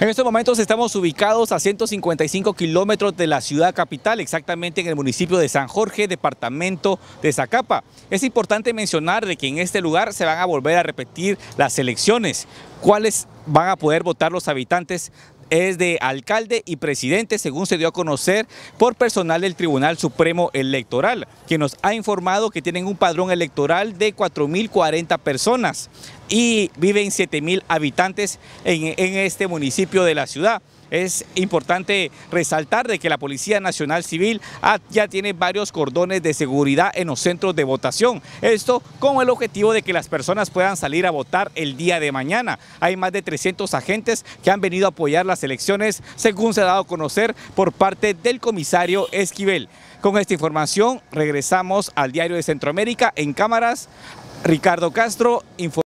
En estos momentos estamos ubicados a 155 kilómetros de la ciudad capital, exactamente en el municipio de San Jorge, departamento de Zacapa. Es importante mencionar de que en este lugar se van a volver a repetir las elecciones. ¿Cuáles van a poder votar los habitantes es de alcalde y presidente, según se dio a conocer por personal del Tribunal Supremo Electoral, que nos ha informado que tienen un padrón electoral de 4.040 personas y viven 7 mil habitantes en, este municipio de la ciudad. Es importante resaltar de que la Policía Nacional Civil ya tiene varios cordones de seguridad en los centros de votación. Esto con el objetivo de que las personas puedan salir a votar el día de mañana. Hay más de 300 agentes que han venido a apoyar las elecciones, según se ha dado a conocer por parte del comisario Esquivel. Con esta información regresamos al Diario de Centroamérica en cámaras. Ricardo Castro informa.